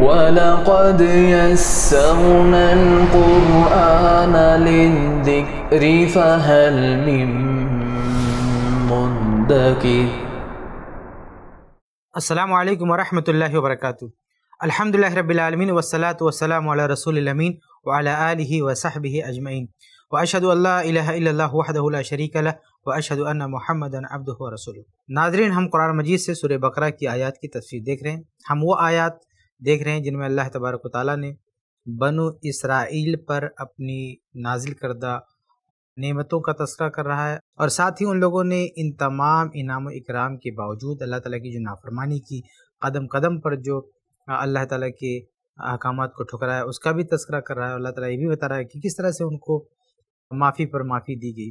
ولقد يسرنا القرآن للذكر فهل من مدكر السلام عليكم ورحمة الله وبركاته الحمد لله رب العالمين والصلاة والسلام على رسول الأمين وعلى آله وصحبه أجمعين وأشهد أن لا إله إلا الله وحده لا شريك له وأشهد أن محمدا عبده ورسوله ناظرين هم قرآن مجيد سے سورة बकरा کی आयत کی तस्वीर دیکھ رہے ہیں ہم وہ आयत देख रहे हैं जिनमें अल्लाह तबारक ताली ने बनु इसराइल पर अपनी नाजिल करदा नेमतों का तस्करा कर रहा है और साथ ही उन लोगों ने इन तमाम इनाम इकराम के बावजूद अल्लाह ताला की जो नाफरमानी की कदम कदम पर जो अल्लाह ताला के अहकाम को ठुकराया उसका भी तस्करा कर रहा है अल्लाह ताला ये भी बता रहा है कि किस तरह से उनको माफ़ी पर माफ़ी दी गई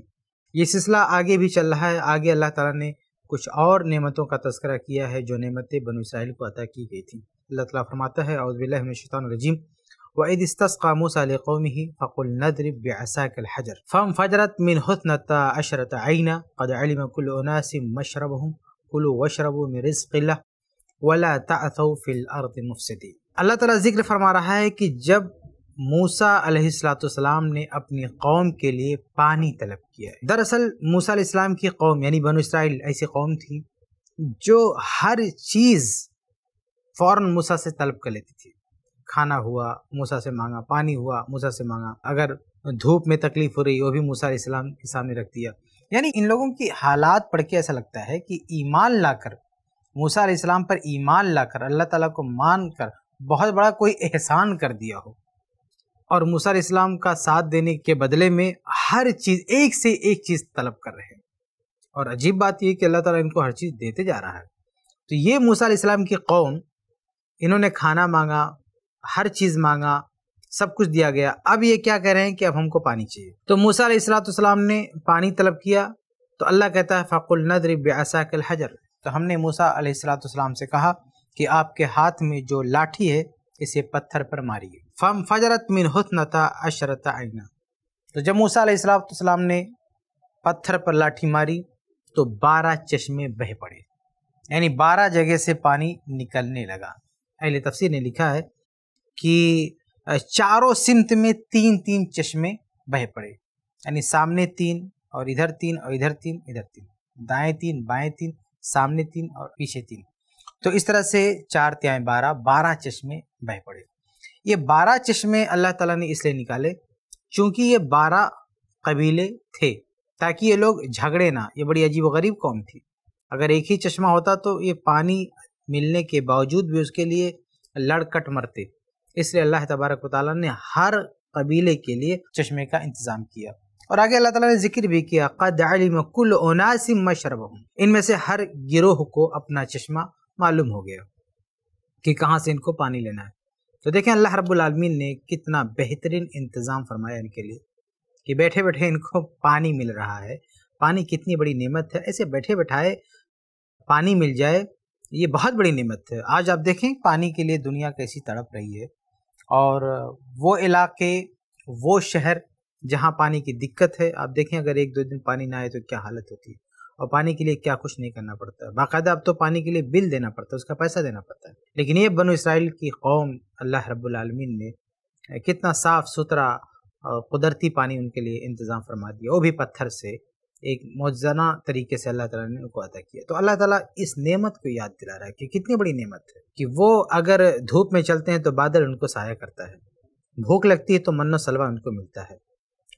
ये सिलसिला आगे भी चल रहा है आगे अल्लाह तला ने कुछ और नियमतों का तस्करा किया है जो नमतें बनु इसराइल को अदा की गई थी الله تعالى فرماتا اعوذ بالله من الشيطان الرجيم وإذ استسقى موسى لقومه فقل نضرب بعساك الحجر فانفجرت من اثنتا عشرة عينا قد علم كل أناس مشربهم كلوا واشربوا من رزق الله ولا تعثوا في الأرض مفسدين अल्लाह فرما رہا ہے کہ جب कि علیہ السلام نے اپنی قوم کے के پانی طلب کیا ہے دراصل दरअसल علیہ السلام کی قوم یعنی بنو اسرائیل ایسی قوم تھی جو ہر چیز फ़ौर मूसा से तलब कर लेती थी खाना हुआ मूसा से मांगा पानी हुआ मूसा से मांगा अगर धूप में तकलीफ़ हो रही वो भी मूसा इस्लाम के सामने रख दिया यानी इन लोगों की हालात पढ़ के ऐसा लगता है कि ईमान लाकर मूसा इस्लाम पर ईमान लाकर अल्लाह ताला को मान कर बहुत बड़ा कोई एहसान कर दिया हो और मूसा इस्लाम का साथ देने के बदले में हर चीज़ एक से एक चीज़ तलब कर रहे हैं और अजीब बात यह कि अल्लाह ताला इनको हर चीज़ देते जा रहा है तो ये मूसा इस्लाम की कौम इन्होंने खाना मांगा हर चीज़ मांगा सब कुछ दिया गया अब ये क्या कह रहे हैं कि अब हमको पानी चाहिए तो मूसा सलाम ने पानी तलब किया तो अल्लाह कहता है फ़कुल नदर बसाकल हजर तो हमने मूसा सलाम से कहा कि आपके हाथ में जो लाठी है इसे पत्थर पर मारिए फम फजरत मिन हसनता अशरत आइना तो जब मूसा ने पत्थर पर लाठी मारी तो बारह चश्मे बह पड़े यानी बारह जगह से पानी निकलने लगा अहल तफसीर ने लिखा है कि चारों सिमत में तीन तीन चश्मे बह पड़े यानी सामने तीन और इधर तीन और इधर तीन इधर तीन दाएं तीन बाएं तीन सामने तीन और पीछे तीन तो इस तरह से चार त्याएँ बारह बारह चश्मे बह पड़े ये बारह चश्मे अल्लाह ताला ने इसलिए निकाले क्योंकि ये बारह कबीले थे ताकि ये लोग झगड़े ना ये बड़ी अजीब गरीब कौम थी अगर एक ही चश्मा होता तो ये पानी मिलने के बावजूद भी उसके लिए लड़कट मरते इसलिए अल्लाह तबारक वाली ने हर कबीले के लिए चश्मे का इंतज़ाम किया और आगे अल्लाह ताला ने जिक्र भी किया कद कुल मशरब इनमें से हर गिरोह को अपना चश्मा मालूम हो गया कि कहाँ से इनको पानी लेना है तो देखें अल्लाह रबालमीन ने कितना बेहतरीन इंतज़ाम फरमाया इनके लिए कि बैठे बैठे इनको पानी मिल रहा है पानी कितनी बड़ी नियमत है ऐसे बैठे बैठाए पानी मिल जाए ये बहुत बड़ी नमत है आज आप देखें पानी के लिए दुनिया कैसी तड़प रही है और वो इलाके वो शहर जहाँ पानी की दिक्कत है आप देखें अगर एक दो दिन पानी ना आए तो क्या हालत होती है और पानी के लिए क्या कुछ नहीं करना पड़ता है बाकायदा अब तो पानी के लिए बिल देना पड़ता है उसका पैसा देना पड़ता है लेकिन ये बनो इसराइल की कौम अल्लाह रब्लमीन ने कितना साफ़ सुथरा और कुदरती पानी उनके लिए इंतज़ाम फरमा दिया वो भी पत्थर से एक मौजाना तरीके से अल्लाह ताला ने उनको अदा किया तो अल्लाह ताला इस नेमत को याद दिला रहा है कि कितनी बड़ी नेमत है कि वो अगर धूप में चलते हैं तो बादल उनको सहाय करता है भूख लगती है तो मन्नो सलवा उनको मिलता है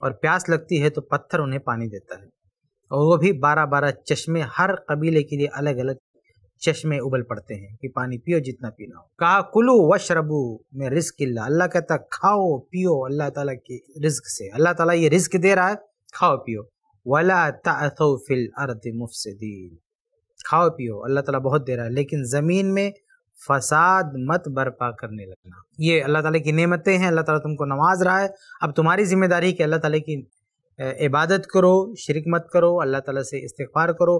और प्यास लगती है तो पत्थर उन्हें पानी देता है और वो भी बारह बारह चश्मे हर कबीले के लिए अलग अलग चश्मे उबल पड़ते हैं कि पानी पियो जितना पीना हो कहा कुलू वशरबू में रिस्क अल्लाह कहता खाओ पियो अल्लाह ताला के रिस्क से अल्लाह ताला ये रिस्क दे रहा है खाओ पियो वला तथो फिल अर्द मुफसदीन खाओ पियो अल्लाह ताला बहुत दे रहा है लेकिन ज़मीन में फसाद मत बरपा करने लगना ये अल्लाह ताला की नेमतें हैं अल्लाह ताला तुमको नवाज रहा है अब तुम्हारी जिम्मेदारी कि अल्लाह ताला की इबादत करो शिरक मत करो अल्लाह ताला से इस्तफार करो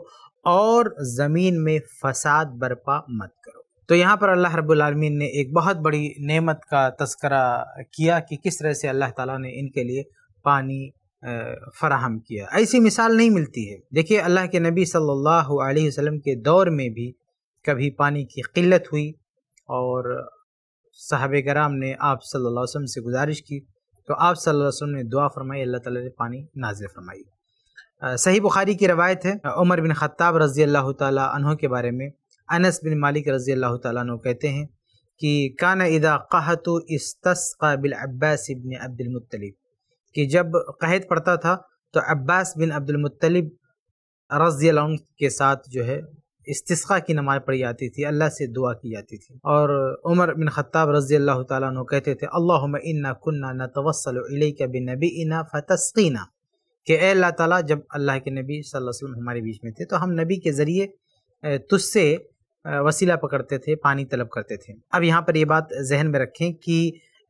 और ज़मीन में फसाद बरपा मत करो तो यहाँ पर अल्लाह रबालमीन ने एक बहुत बड़ी नेमत का तस्करा किया कि किस तरह से अल्लाह ताला ने इनके लिए पानी फ़राहम किया ऐसी मिसाल नहीं मिलती है देखिए अल्लाह के नबी सल्लल्लाहु अलैहि वसल्लम के दौर में भी कभी पानी की किल्लत हुई और साहब कराम ने आप सल्लल्लाहु अलैहि वसल्लम से गुजारिश की तो आप सल्लल्लाहु अलैहि वसल्लम ने दुआ फरमाई अल्लाह ताला ने पानी नाजिल फरमाई सही बुखारी की रवायत है उमर बिन ख़त्ताब रज़ी अल्लाह तहों के बारे में अनस बिन मालिक रज़ी अल्लाह तु कहते हैं कि कान इदा कहतु इस्तस्का बिल अब्बास इबन अब्दुलमतलब कि जब क़ैद पड़ता था तो अब्बास बिन अब्दुलमतलब रज़ी के साथ जो है इस्तिस्का की नमाज़ पढ़ी जाती थी अल्लाह से दुआ की जाती थी और उमर बिन ख़त्ताब रज़ी अल्लाह तु कहते थे अल्लाम इन्ना कन्ना न तवसल के बिन नबी इना फ़तस्कीना कि अल्लाह ताला जब अल्लाह के नबी सल्लल्लाहु अलैहि वसल्लम हमारे बीच में थे तो हम नबी के ज़रिए तुझसे वसीला पकड़ते थे पानी तलब करते थे अब यहाँ पर ये बात जहन में रखें कि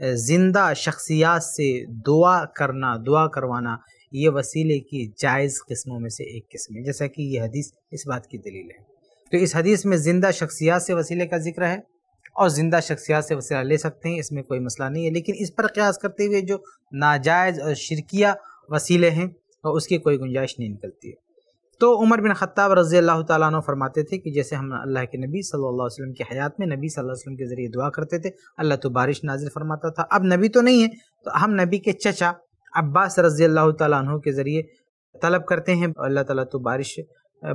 ज़िंदा शख्सियात से दुआ करना दुआ करवाना ये वसीले की जायज़ किस्मों में से एक किस्म है जैसा कि यह हदीस इस बात की दलील है तो इस हदीस में ज़िंदा शख्सियात से वसीले का जिक्र है और ज़िंदा शख्सियात से वसीला ले सकते हैं इसमें कोई मसला नहीं है लेकिन इस पर क्यास करते हुए जो नाजायज़ और शिरकिया वसीले हैं और उसकी कोई गुंजाइश नहीं निकलती है तो उमर बिन ख़त्ताब रज़ी अल्लाह ताली फरमाते थे कि जैसे हम अल्लाह के नबी सल्लल्लाहु अलैहि वसल्लम की हयात में नबी सल्लल्लाहु अलैहि वसल्लम के ज़रिए दुआ करते थे अल्लाह तो बारिश नाजिल फरमाता था अब नबी तो नहीं है तो हम नबी के चचा अब्बास रज़ी अल्लाह तन के ज़रिए तलब करते हैं अल्लाह ताला तो बारिश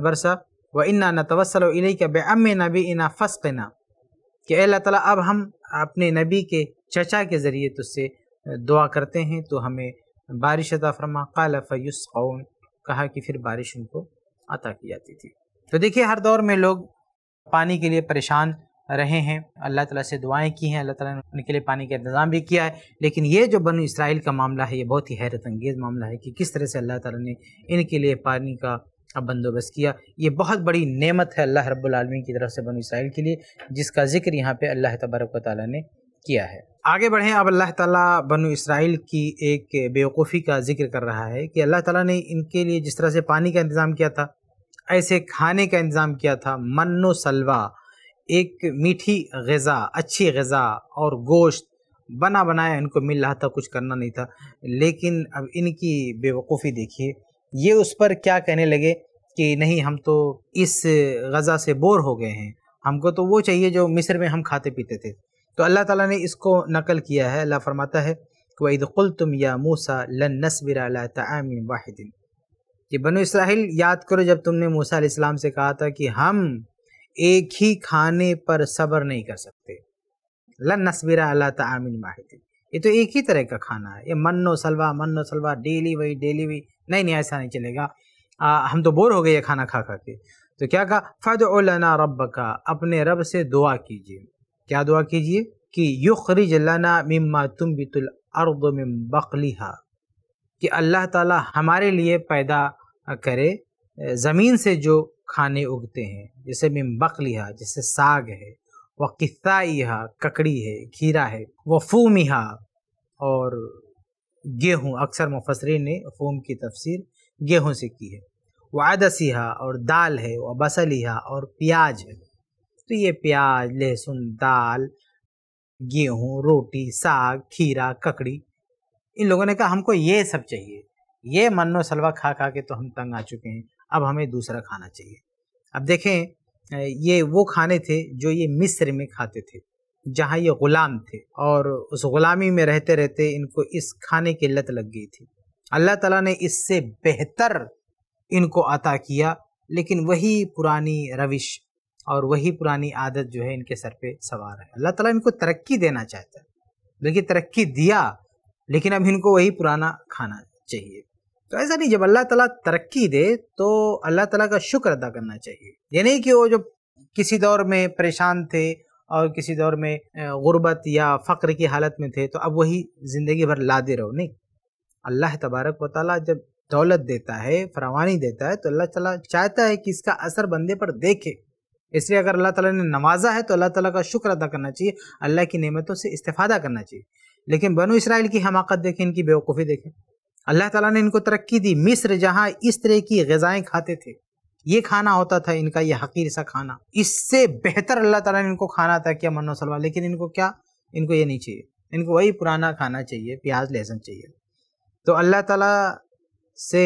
बरसा व इन्ना न तवसल का अम नबी इना फ़स्कना कि अल्लाह ताला अब हम अपने नबी के चचा के ज़रिए तुझसे दुआ करते हैं तो हमें बारिश अता फरमा क़ाल फ़युस कहा कि फिर बारिश उनको अता की जाती थी तो देखिए हर दौर में लोग पानी के लिए परेशान रहे हैं अल्लाह ताला से दुआएं की हैं अल्लाह ताला ने उनके लिए पानी का इंतज़ाम भी किया है लेकिन ये जो बन इसराइल का मामला है ये बहुत ही हैरत अंगेज़ मामला है कि किस तरह से अल्लाह ताला ने इनके लिए पानी का बंदोबस्त किया ये बहुत बड़ी नेमत है अल्लाह रब्बुल रबालमीन की तरफ से बन इसराइल के लिए जिसका जिक्र यहाँ पे अल्लाह तबारक ताली ने किया है आगे बढ़े अब अल्लाह ताला बनु इसराइल की एक बेवकूफ़ी का जिक्र कर रहा है कि अल्लाह ताला ने इनके लिए जिस तरह से पानी का इंतज़ाम किया था ऐसे खाने का इंतज़ाम किया था मन्नो सलवा एक मीठी गज़ा अच्छी गज़ा और गोश्त बना बनाया इनको मिल रहा था कुछ करना नहीं था लेकिन अब इनकी बेवकूफ़ी देखिए ये उस पर क्या कहने लगे कि नहीं हम तो इस गज़ा से बोर हो गए हैं हमको तो वो चाहिए जो मिस्र में हम खाते पीते थे तो अल्लाह ताला ने इसको नकल किया है अल्लाह फरमाता है कि वईदुल तुम या मूसा लन नसबिर तमिन वाहिदिन कि बनो इसराइल याद करो जब तुमने मूसा इस्लाम से कहा था कि हम एक ही खाने पर सब्र नहीं कर सकते लन नसबिर तमिन वाहिदिन ये तो एक ही तरह का खाना है ये मन्नो सलवा मनो सलवा डेली वही डेली वही नहीं नहीं ऐसा नहीं चलेगा आ, हम तो बोर हो गए ये खाना खा खा के तो क्या कहा फ़द ओलना रब का अपने रब से दुआ कीजिए क्या दुआ कीजिए कि युखरिज लना मिम तुम बितुल अर्द मिम बकलिहा कि अल्लाह ताला हमारे लिए पैदा करे ज़मीन से जो खाने उगते हैं जैसे मिम बकलिहा जैसे साग है व यहा ककड़ी है खीरा है व फूमिहा और गेहूँ अक्सर मुफसरी ने फूम की तफसीर गेहूँ से की है वह आदसीहा और दाल है व बसलिहा और प्याज है तो ये प्याज लहसुन दाल गेहूँ रोटी साग खीरा ककड़ी इन लोगों ने कहा हमको ये सब चाहिए ये मन्नो सलवा खा खा के तो हम तंग आ चुके हैं अब हमें दूसरा खाना चाहिए अब देखें ये वो खाने थे जो ये मिस्र में खाते थे जहाँ ये ग़ुलाम थे और उस ग़ुलामी में रहते रहते इनको इस खाने की लत लग गई थी अल्लाह ताला ने इससे बेहतर इनको अता किया लेकिन वही पुरानी रविश और वही पुरानी आदत जो है इनके सर पे सवार है अल्लाह ताला इनको तरक्की देना चाहता है बल्कि तरक्की दिया लेकिन अब इनको वही पुराना खाना चाहिए तो ऐसा नहीं जब अल्लाह ताला तरक्की दे तो अल्लाह ताला का शुक्र अदा करना चाहिए ये नहीं कि वो जो किसी दौर में परेशान थे और किसी दौर में गुर्बत या फ़क्र की हालत में थे तो अब वही ज़िंदगी भर लादे रहो नहीं अल्लाह तबारक व ताली जब दौलत देता है फरावानी देता है तो अल्लाह तला चाहता है कि इसका असर बंदे पर देखे इसलिए अगर अल्लाह ताला ने नवाजा है तो अल्लाह ताला का शुक्र अदा करना चाहिए अल्लाह की नेमतों से इस्तेफादा करना चाहिए लेकिन बनो इसराइल की हमाकत देखें इनकी बेवकूफ़ी देखें अल्लाह ताला ने इनको तरक्की दी मिस्र जहाँ इस तरह की गज़ाएँ खाते थे ये खाना होता था इनका यह हकीर सा खाना इससे बेहतर अल्लाह ताला ने इनको खाना था क्या मनो सलवा लेकिन इनको क्या इनको ये नहीं चाहिए इनको वही पुराना खाना चाहिए प्याज लहसुन चाहिए तो अल्लाह ताला से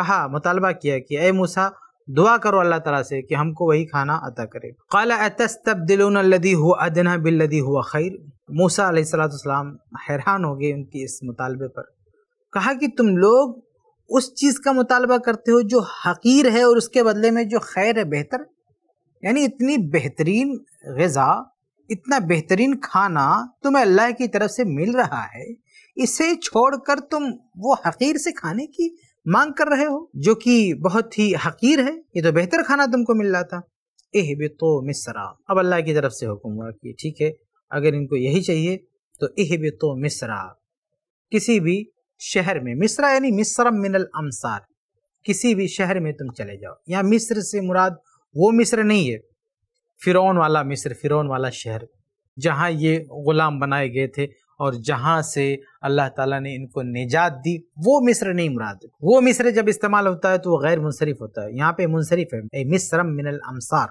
कहा मुतालबा किया कि अय मूसा दुआ करो अल्लाह तला से कि हमको वही खाना अता करे काला अतस्तबदिलदी हुआ अदना बिल्लदी हुआ खैर मूसा सलाम हैरान हो गए उनके इस मुतालबे पर कहा कि तुम लोग उस चीज़ का मुतालबा करते हो जो हकीर है और उसके बदले में जो खैर है बेहतर यानी इतनी बेहतरीन गज़ा इतना बेहतरीन खाना तुम्हें अल्लाह की तरफ से मिल रहा है इसे छोड़कर तुम वो हकीर से खाने की मांग कर रहे हो जो कि बहुत ही हकीर है ये तो बेहतर खाना तुमको मिल था एह बे तो मिसरा अब अल्लाह की तरफ से हुक्म हुआ कि ठीक है अगर इनको यही चाहिए तो एह बे तो मिसरा किसी भी शहर में मिसरा यानी मिसरम मिनल अमसार किसी भी शहर में तुम चले जाओ यहाँ मिस्र से मुराद वो मिस्र नहीं है फ़िरौन वाला मिस्र फ़िरौन वाला शहर जहाँ ये ग़ुलाम बनाए गए थे और जहाँ से अल्लाह ताला ने इनको निजात दी वो मिस्र नहीं मुराद वो मिस्र जब इस्तेमाल होता है तो वो गैर मुनसरफ होता है यहाँ पे मुनसरफ है मिस्रम मिनल अमसार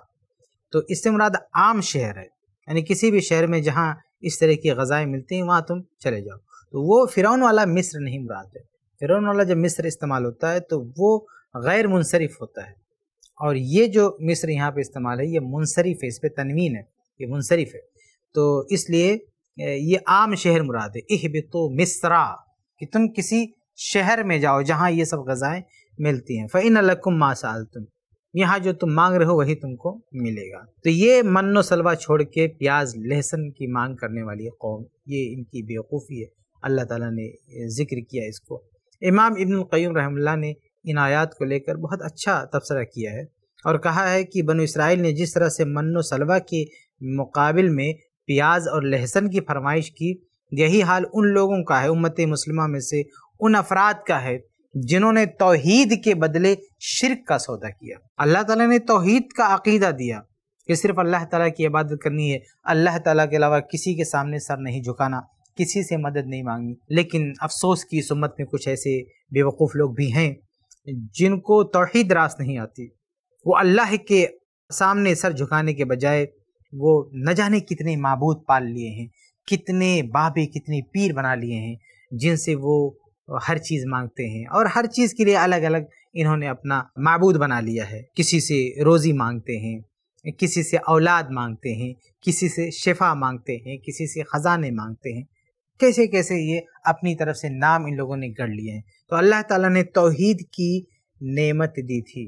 तो इससे मुराद आम शहर है यानी किसी भी शहर में जहाँ इस तरह की गज़ाएँ मिलती हैं वहाँ तुम चले जाओ तो वो फ़िरौन वाला मिस्र नहीं मुराद है फ़िरौन वाला जब मिस्र इस्तेमाल होता है तो वो गैर मुनसरफ होता है और ये जो मिस्र यहाँ पे इस्तेमाल है ये मुनसरफ है इस पर तनवीन है ये मुनसरफ है तो इसलिए ये आम शहर मुराद है इह तो मिसरा कि तुम किसी शहर में जाओ जहाँ ये सब गज़ाएँ मिलती हैं फ़ैन लकुम मा साल तुम यहाँ जो तुम मांग रहे हो वही तुमको मिलेगा तो ये मनो सलवा छोड़ के प्याज लहसन की मांग करने वाली कौम ये इनकी बेवकूफ़ी है अल्लाह ताला ने ज़िक्र किया इसको इमाम इब्न क़य्यूम रहमल्ला ने इन आयात को लेकर बहुत अच्छा तबसरा किया है और कहा है कि बन इसराइल ने जिस तरह से मनो सलवा के मुकाबल में प्याज और लहसन की फरमाइश की यही हाल उन लोगों का है उम्मत मुस्लिमा में से उन अफराद का है जिन्होंने तोहीद के बदले शिरक का सौदा किया अल्लाह ताला ने तोहीद का अकीदा दिया कि सिर्फ अल्लाह ताला की इबादत करनी है अल्लाह ताला के अलावा किसी के सामने सर नहीं झुकाना किसी से मदद नहीं मांगनी लेकिन अफसोस की इस उम्मत में कुछ ऐसे बेवकूफ़ लोग भी हैं जिनको तोहहीद रास नहीं आती वो अल्लाह के सामने सर झुकाने के बजाय वो न जाने कितने मबूद पाल लिए हैं कितने बाबे कितने पीर बना लिए हैं जिनसे वो हर चीज़ मांगते हैं और हर चीज़ के लिए अलग अलग इन्होंने अपना मबूद बना लिया है किसी से रोज़ी मांगते हैं किसी से औलाद मांगते हैं किसी से शिफा मांगते हैं किसी से ख़जाने मांगते हैं कैसे कैसे ये अपनी तरफ से नाम इन लोगों ने गढ़ लिए हैं तो अल्लाह ताला ने तौहीद की नेमत दी थी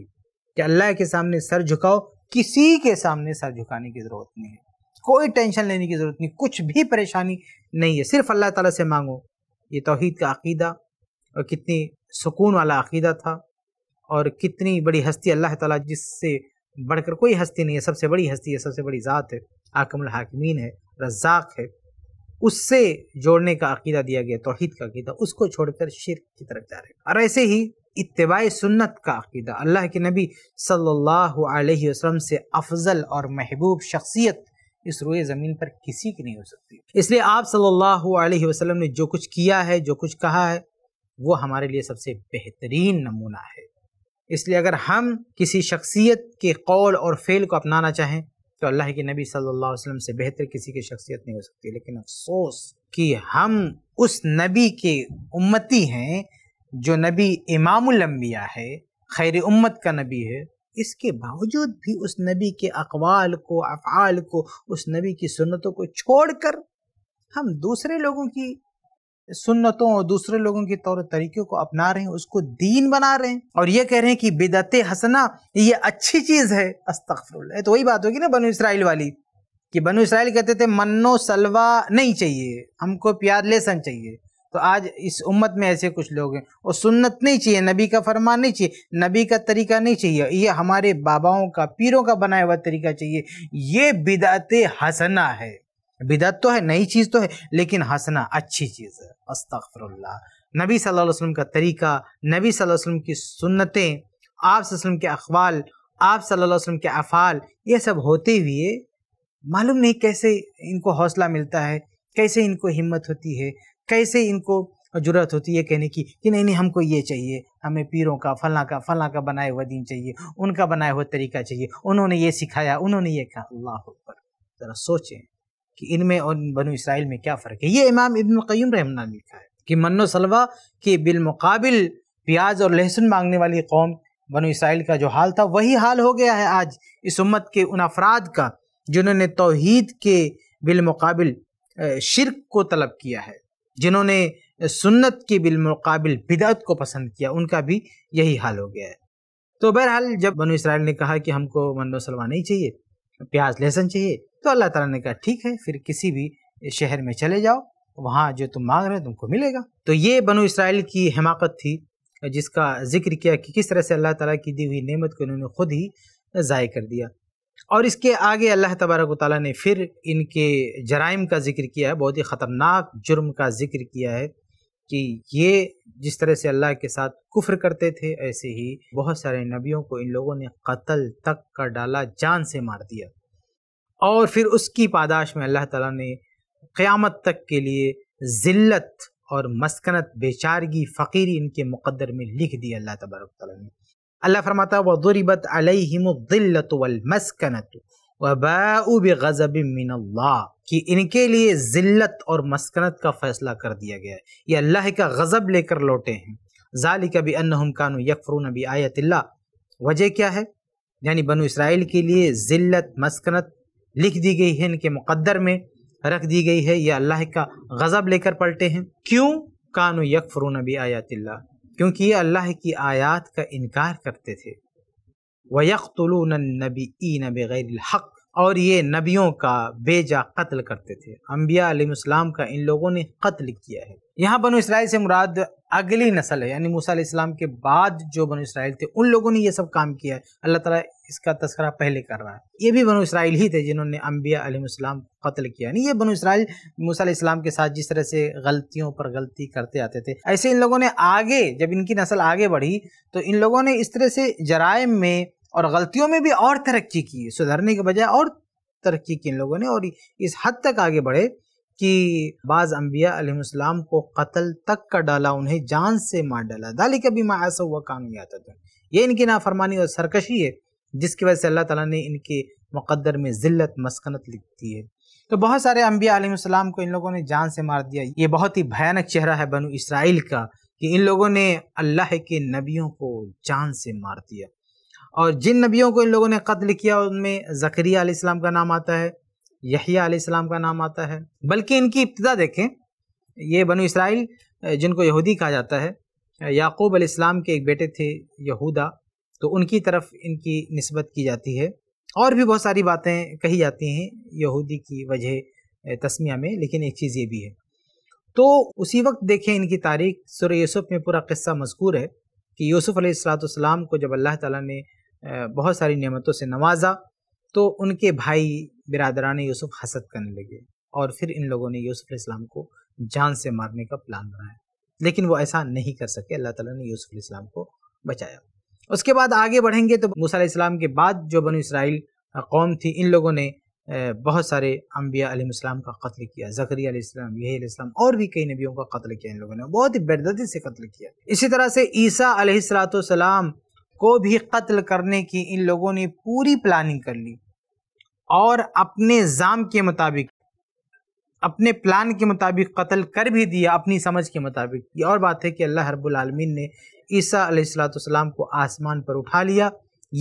कि अल्लाह के सामने सर झुकाओ किसी के सामने सर झुकाने की ज़रूरत नहीं है कोई टेंशन लेने की ज़रूरत नहीं कुछ भी परेशानी नहीं है सिर्फ अल्लाह ताला से मांगो ये तोहहीद का अकीदा और कितनी सुकून वाला अकीदा था और कितनी बड़ी हस्ती अल्लाह ताला जिससे बढ़कर कोई हस्ती नहीं है सबसे बड़ी हस्ती है सबसे बड़ी ज़ात है आकमल हाकमीन है रजाक है उससे जोड़ने का अकीदा दिया गया तोहहीद का अकीदा उसको छोड़कर शिर की तरफ जा रहे हैं और ऐसे ही इतवा सुन्नत का अकीदा अल्लाह के नबी सल्लल्लाहु अलैहि वसल्लम से अफजल और महबूब शख्सियत इस रोए ज़मीन पर किसी की नहीं हो सकती इसलिए आप सल्लल्लाहु अलैहि वसल्लम ने जो कुछ किया है जो कुछ कहा है वो हमारे लिए सबसे बेहतरीन नमूना है इसलिए अगर हम किसी शख्सियत के कौल और फेल को अपनाना चाहें तो अल्लाह के नबी सल्लल्लाहु अलैहि वसल्लम से बेहतर किसी की शख्सियत नहीं हो सकती लेकिन अफसोस कि हम उस नबी के उम्मती हैं जो नबी इमामबिया है खैर उम्मत का नबी है इसके बावजूद भी उस नबी के अकवाल को अफ़ाल को उस नबी की सुन्नतों को छोड़कर हम दूसरे लोगों की सुन्नतों और दूसरे लोगों के तौर तरीकों को अपना रहे हैं उसको दीन बना रहे हैं और ये कह रहे हैं कि बिदत हसना ये अच्छी चीज़ है अस्तफर तो वही बात होगी ना बनो इसराइल वाली कि बनो इसराइल कहते थे मन्नो सलवा नहीं चाहिए हमको प्यार लेसन चाहिए तो आज इस उम्मत में ऐसे कुछ लोग हैं और सुन्नत नहीं चाहिए नबी का फरमान नहीं चाहिए नबी का तरीका नहीं चाहिए ये हमारे बाबाओं का पीरों का बनाया हुआ तरीका चाहिए ये बिदात हसना है बिदात तो है नई चीज़ तो है लेकिन हंसना अच्छी चीज़ है अस्तर नबी सल्लल्लाहु अलैहि वसल्लम का तरीका नबी सल्लल्लाहु अलैहि वसल्लम की सुन्नतें आप वसल्लम के अखबाल आप सल्लल्लाहु अलैहि वसल्लम के अफ़ाल ये सब होते हुए मालूम नहीं कैसे इनको हौसला मिलता है कैसे इनको हिम्मत होती है कैसे इनको जरूरत होती है कहने की कि नहीं नहीं हमको ये चाहिए हमें पीरों का फला का फला का बनाया हुआ दिन चाहिए उनका बनाया हुआ तरीका चाहिए उन्होंने ये सिखाया उन्होंने ये कहा अल्लाह पर ज़रा सोचें कि इनमें और बनु इसराइल में क्या फ़र्क है ये इमाम इबन क़यम रहमना ने लिखा है कि मनो सलवा के बिलमुकाबिल प्याज और लहसुन मांगने वाली कौम बनु इसराइल का जो हाल था वही हाल हो गया है आज इस उम्मत के उन अफराद का जिन्होंने तोहद के बिलमुकाबिल शिरक को तलब किया है जिन्होंने सुन्नत के बिलमकाबिल बिदात को पसंद किया उनका भी यही हाल हो गया है तो बहरहाल जब बनु इसराइल ने कहा कि हमको मन सलवा नहीं चाहिए प्याज लहसन चाहिए तो अल्लाह ताला ने कहा ठीक है फिर किसी भी शहर में चले जाओ वहाँ जो तुम मांग रहे हो तुमको मिलेगा तो ये बनो इसराइल की हिमाकत थी जिसका जिक्र किया कि किस तरह से अल्लाह ताला की दी हुई नेमत को इन्होंने खुद ही ज़ाय कर दिया और इसके आगे अल्लाह तबारक ताली ने फिर इनके जराइम का जिक्र किया है बहुत ही ख़तरनाक जुर्म का जिक्र किया है कि ये जिस तरह से अल्लाह के साथ कुफ्र करते थे ऐसे ही बहुत सारे नबियों को इन लोगों ने कत्ल तक कर डाला जान से मार दिया और फिर उसकी पादाश में अल्लाह ताला ने क़यामत तक के लिए ज़िल्लत और मस्कनत बेचारगी फ़कीरी इनके मुकद्दर में लिख दी अल्लाह तबारक ताली ने अल्लाह फरमाता है वज़ुरिबत अलैहिमुद्दिल्लतु वलमस्कनतु वबाउ बिगज़ब मिन अल्लाह कि इनके लिए ज़िल्लत और मस्कनत का फ़ैसला कर दिया गया है ये अल्लाह का गज़ब लेकर लौटे हैं ज़ाली कभी अनहम कानू यकफरून नबी आयतिल्ला वजह क्या है यानी बनू इसराइल के लिए ज़िल्लत मस्कनत लिख दी गई है इनके मुकद्दर में रख दी गई है यह अल्लाह का गज़ब लेकर पलटे हैं क्यों कानू यकफरून नबी आयतिल्ला क्योंकि ये अल्लाह की आयत का इनकार करते थे नबी ई बग़ैर हक़ और ये नबियों का बेजा कत्ल करते थे अम्बिया आलम का इन लोगों ने कत्ल किया है यहाँ बनो इसराइल से मुराद अगली नस्ल है यानी मूसा इस्लाम के बाद जो बनो इसराइल थे उन लोगों ने ये सब काम किया है अल्लाह ताला इसका तस्करा पहले कर रहा है ये भी बनो इसराइल ही थे जिन्होंने अम्बिया अलैहिस्सलाम कत्ल किया यानी ये बनो इसराइल मूसा इस्लाम के साथ जिस तरह से गलतियों पर गलती करते आते थे ऐसे इन लोगों ने आगे जब इनकी नस्ल आगे बढ़ी तो इन लोगों ने इस तरह से जराय में और गलतियों में भी और तरक्की की सुधरने के बजाय और तरक्की की इन लोगों ने और इस हद तक आगे बढ़े कि बाज़ अम्बियाम को कत्ल तक का डाला उन्हें जान से मार डाला दाली कभी ऐसा हुआ आता था ये इनकी नाफरमानी और सरकशी है जिसकी वजह से अल्लाह ताला ने इनके मुकद्दर में ज़िल्लत मस्कनत लिख दी है तो बहुत सारे अम्बिया अम्बियाम को इन लोगों ने जान से मार दिया ये बहुत ही भयानक चेहरा है बनु इसराइल का कि इन लोगों ने अल्लाह के नबियों को जान से मार दिया और जिन नबियों को इन लोगों ने कत्ल किया उनमें ज़करिया का नाम आता है यहिया अलैहिस्सलाम का नाम आता है बल्कि इनकी इब्तदा देखें ये बनु इसराइल जिनको यहूदी कहा जाता है याकूब अलैहिस्सलाम के एक बेटे थे यहूदा तो उनकी तरफ इनकी नस्बत की जाती है और भी बहुत सारी बातें कही जाती हैं यहूदी की वजह तस्मिया में लेकिन एक चीज़ ये भी है तो उसी वक्त देखें इनकी तारीख सुर यूसुफ में पूरा किस्सा मजकूर है कि यूसुफ़ अलैहिस्सलाम को जब अल्लाह ताला ने बहुत सारी नेमतों से नवाजा तो उनके भाई बिरादरान यूसुफ हसद करने लगे और फिर इन लोगों ने यूसुफ इस्लाम को जान से मारने का प्लान बनाया लेकिन वो ऐसा नहीं कर सके अल्लाह ताला ने यूसुफ इस्लाम को बचाया उसके बाद आगे बढ़ेंगे तो मूसा इस्लाम के बाद जो बनु इसराइल कौम थी इन लोगों ने बहुत सारे अम्बिया का कत्ल किया जकरिया अलैहिस्सलाम यही अलैहिस्सलाम और भी कई नबियों का कत्ल किया इन लोगों ने बहुत ही बेदर्दी से कत्ल किया इसी तरह से ईसा अलैहिस्सलाम को भी कत्ल करने की इन लोगों ने पूरी प्लानिंग कर ली और अपने जाम के मुताबिक अपने प्लान के मुताबिक कत्ल कर भी दिया अपनी समझ के मुताबिक ये और बात है कि अल्लाह हरबुल आलमीन ने ईसा अलैहिस्सलाम को आसमान पर उठा लिया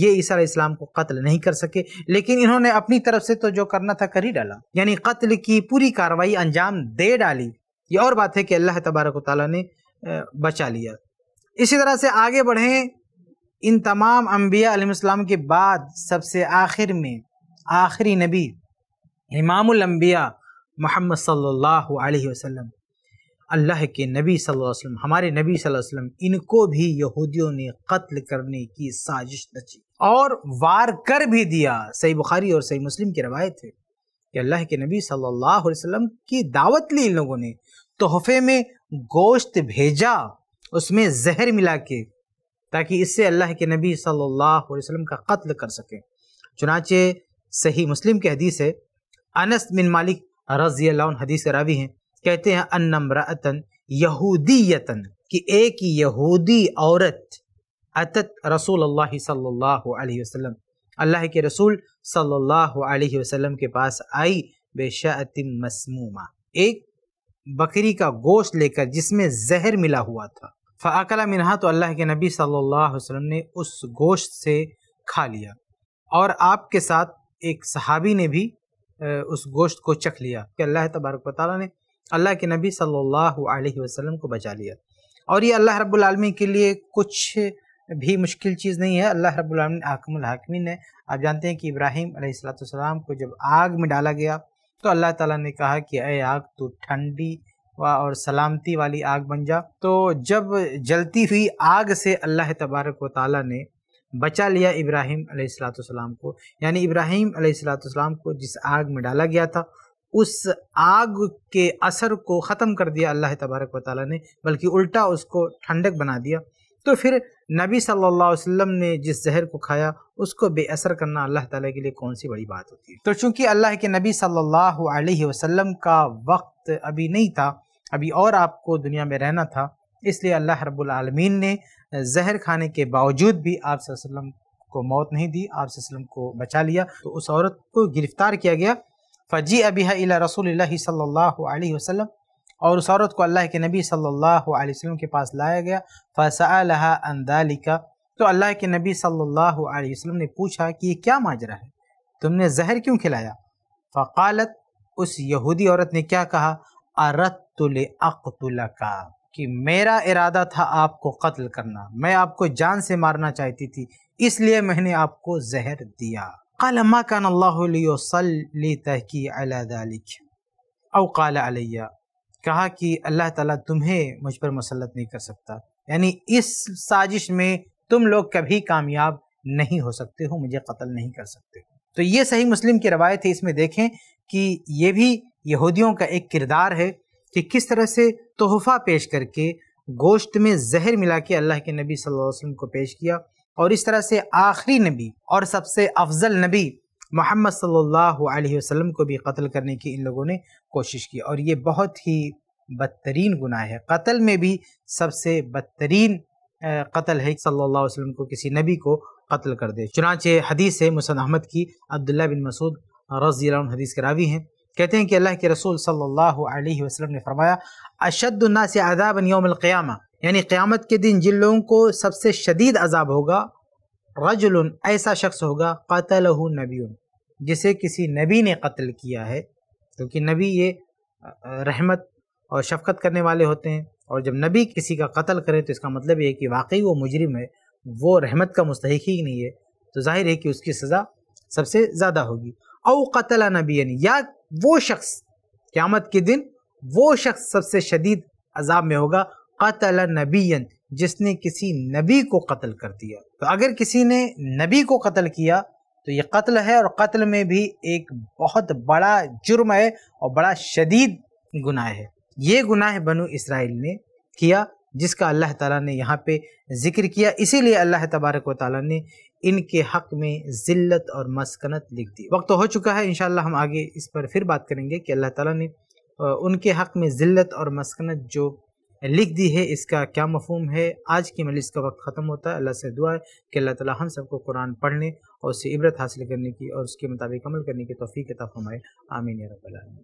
ये ईसा इस्लाम को कत्ल नहीं कर सके लेकिन इन्होंने अपनी तरफ से तो जो करना था कर ही डाला यानी कत्ल की पूरी कार्रवाई अंजाम दे डाली ये और बात है कि अल्लाह तबारक ताली ने बचा लिया इसी तरह से आगे बढ़ें इन तमाम अम्बिया के बाद सबसे आखिर में आखिरी नबी इमामबिया मोहम्मद सल्लल्लाहु अलैहि वसल्लम अल्लाह के नबी सल्लल्लाहु अलैहि वसल्लम हमारे नबी सल्लल्लाहु अलैहि वसल्लम इनको भी यहूदियों ने कत्ल करने की साजिश रची और वार कर भी दिया सही बुखारी और सही मुस्लिम की रवायत है कि अल्लाह के नबी सल्लल्लाहु अलैहि वसल्लम की दावत ली इन लोगों ने तोहफे में गोश्त भेजा उसमें जहर मिला के ताकि इससे अल्लाह के नबी सल्लल्लाहु अलैहि वसल्लम का कत्ल कर सकें चुनाचे सही मुस्लिम की हदीस है अनस बिन मालिक रजी हदीस रावी हैं कहते हैं अनमरातन यहूदीयतन कि एक यहूदी औरत अतत रसूल अल्लाह सल्लल्लाहु अलैहि वसल्लम अल्लाह के रसूल सल्लल्लाहु अलैहि वसल्लम के पास आई बेशातिम मसमूमा एक बकरी का गोश्त लेकर जिसमें जहर मिला हुआ था फ़ाकला मिनहा तो अल्लाह के नबी सल्लल्लाहु अलैहि वसल्लम ने उस गोश्त से खा लिया और आपके साथ एक सहाबी ने भी उस गोश्त को चख लिया कि अल्लाह तबारक ताली ने अल्लाह के नबी सल्लल्लाहु अलैहि वसल्लम को बचा लिया और ये अल्लाह रब्बुल के लिए कुछ भी मुश्किल चीज़ नहीं है अल्लाह रब्बुल आलमीन हाकमुल आप जानते हैं कि इब्राहिम अलैहिस्सलाम को जब आग में डाला गया तो अल्लाह ताला ने कहा कि अय आग तो ठंडी वा और सलामती वाली आग बन जा तो जब जलती हुई आग से अल्लाह तबारक व ताली ने बचा लिया इब्राहिम सलाम को यानी इब्राहिम सलाम को जिस आग में डाला गया था उस आग के असर को ख़त्म कर दिया अल्लाह तबारक व ने बल्कि उल्टा उसको ठंडक बना दिया तो फिर नबी सल्लल्लाहु अलैहि वसल्लम ने जिस जहर को खाया उसको बेअसर करना अल्लाह ताला के लिए कौन सी बड़ी बात होती है तो चूंकि अल्लाह के नबी सल्लल्लाहु अलैहि वसल्लम का वक्त अभी नहीं था अभी और आपको दुनिया में रहना था इसलिए अल्लाह रब्बुल रबालमीन ने जहर खाने के बावजूद भी आप वसल्लम को मौत नहीं दी आप वसल्लम को बचा लिया तो उस औरत को गिरफ्तार किया गया फ़जी अबिहा इला रसूल सल्ला वसम और उस औरत को अल्लाह के नबी सल्लल्लाहु अलैहि के पास लाया गया फ़सा अंदालिका तो अल्लाह के नबी सल्लल्लाहु अलैहि ने पूछा कि ये क्या माजरा है तुमने जहर क्यों खिलाया फ़ालत उस यहूदी औरत ने क्या कहा अरतुल अकतुल का कि मेरा इरादा था आपको कत्ल करना मैं आपको जान से मारना चाहती थी इसलिए मैंने आपको जहर दिया कलमा कान अल्लाहली तहकी अलिक अवकाल अलैया कहा कि अल्लाह ताला तुम्हें मुझ पर मुसलत नहीं कर सकता यानी इस साजिश में तुम लोग कभी कामयाब नहीं हो सकते हो मुझे कत्ल नहीं कर सकते हो तो ये सही मुस्लिम की रवायत है इसमें देखें कि ये भी यहूदियों का एक किरदार है कि किस तरह से तोहफा पेश करके गोश्त में जहर मिला के अल्लाह के नबी सल्लल्लाहु अलैहि वसल्लम को पेश किया और इस तरह से आखिरी नबी और सबसे अफजल नबी मोहम्मद सल्लल्लाहु अलैहि वसल्लम को भी कत्ल करने की इन लोगों ने कोशिश की और ये बहुत ही बदतरीन गुनाह है कत्ल में भी सबसे बदतरीन कत्ल है सल्लल्लाहु अलैहि वसल्लम को किसी नबी को कत्ल कर दे चुनाचे हदीस है मुसन अहमद की अब्दुल्ला बिन मसूद रज़ी हदीस के रावी हैं कहते हैं कि अल्लाह के रसूल सल्लल्लाहु अलैहि वसल्लम ने फरमाया अशदुल्ना से अदाब योमक़्यामा यानी क़्यामत के दिन जिन लोगों को सबसे शदीद अजाब होगा रजुल ऐसा शख्स होगा कतल नबी जिसे किसी नबी ने कत्ल किया है क्योंकि तो नबी ये रहमत और शफकत करने वाले होते हैं और जब नबी किसी का कत्ल करें तो इसका मतलब ये है कि वाकई वो मुजरिम है वो रहमत का मुस्तक ही नहीं है तो जाहिर है कि उसकी सज़ा सबसे ज़्यादा होगी और कतला नबी यानी या वो शख्स क़्यामत के दिन वो शख्स सबसे शदीद अजाब में होगा कतल नबीन जिसने किसी नबी को कत्ल कर दिया तो अगर किसी ने नबी को कत्ल किया तो ये कत्ल है और कत्ल में भी एक बहुत बड़ा जुर्म है और बड़ा शदीद गुनाह है ये गुनाह बनु इसराइल ने किया जिसका अल्लाह ताला ने यहाँ पे ज़िक्र किया इसीलिए अल्लाह तबारक व ताली ने इनके हक़ में ज़िल्लत और मस्कनत लिख दी वक्त हो चुका है इन हम आगे इस पर फिर बात करेंगे कि अल्लाह ताला ने उनके हक़ में ज़िल्त और मस्कनत जो लिख दी है इसका क्या मफहम है आज की मलिस का वक्त ख़त्म होता है अल्लाह से दुआ है कि अल्लाह ताला हम सबको कुरान पढ़ने और उससे इबरत हासिल करने की और उसके मुताबिक अमल करने की तोफ़ी तफ हमारे आमीन रबालमीन